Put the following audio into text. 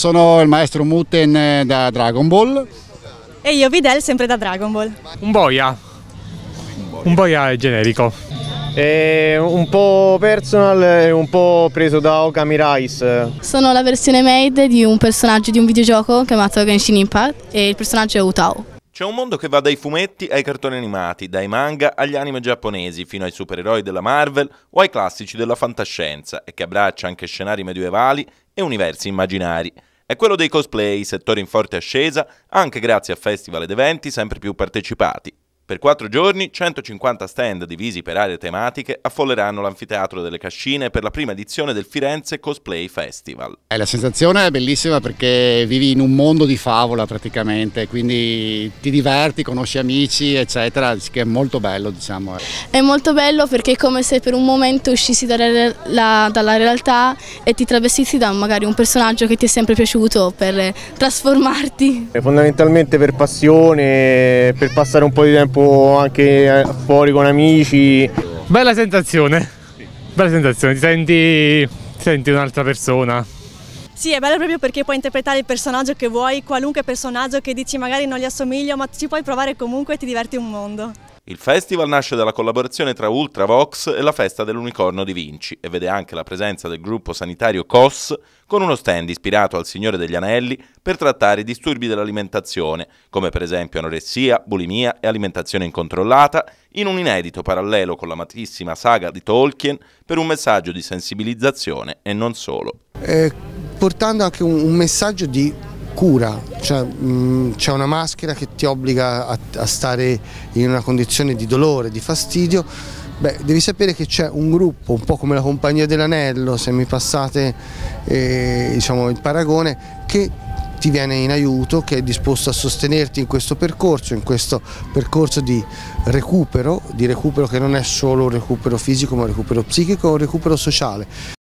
Sono il maestro Muten eh, da Dragon Ball. E io Videl sempre da Dragon Ball. Un boia. Un boia è generico. È un po' personal e un po' preso da Okami Rice. Sono la versione made di un personaggio di un videogioco chiamato Genshin Impact e il personaggio è Utao. C'è un mondo che va dai fumetti ai cartoni animati, dai manga agli anime giapponesi, fino ai supereroi della Marvel o ai classici della fantascienza, e che abbraccia anche scenari medievali e universi immaginari. È quello dei cosplay, settore in forte ascesa, anche grazie a festival ed eventi sempre più partecipati. Per quattro giorni, 150 stand divisi per aree tematiche affolleranno l'anfiteatro delle Cascine per la prima edizione del Firenze Cosplay Festival. Eh, la sensazione è bellissima perché vivi in un mondo di favola praticamente, quindi ti diverti, conosci amici, eccetera, che è molto bello, diciamo. Eh. È molto bello perché è come se per un momento uscissi dalla, la, dalla realtà e ti travestissi da magari un personaggio che ti è sempre piaciuto per trasformarti. È fondamentalmente per passione, per passare un po' di tempo campo, anche eh, fuori con amici. Bella sensazione, bella sensazione, ti senti, ti senti un'altra persona. Sì, è bello proprio perché puoi interpretare il personaggio che vuoi, qualunque personaggio che dici magari non gli assomiglio, ma ci puoi provare comunque e ti diverti un mondo. Il festival nasce dalla collaborazione tra Ultravox e la festa dell'unicorno di Vinci e vede anche la presenza del gruppo sanitario COS con uno stand ispirato al Signore degli Anelli per trattare i disturbi dell'alimentazione, come per esempio anoressia, bulimia e alimentazione incontrollata, in un inedito parallelo con l'amatissima saga di Tolkien per un messaggio di sensibilizzazione e non solo. Eh, portando anche un, un messaggio di cura, cioè, mm, c'è una maschera che ti obbliga a, a stare in una condizione di dolore, di fastidio, Beh, devi sapere che c'è un gruppo, un po' come la Compagnia dell'Anello, se mi passate eh, diciamo, il paragone, che ti viene in aiuto, che è disposto a sostenerti in questo percorso, in questo percorso di recupero, di recupero che non è solo un recupero fisico, ma un recupero psichico, un recupero sociale.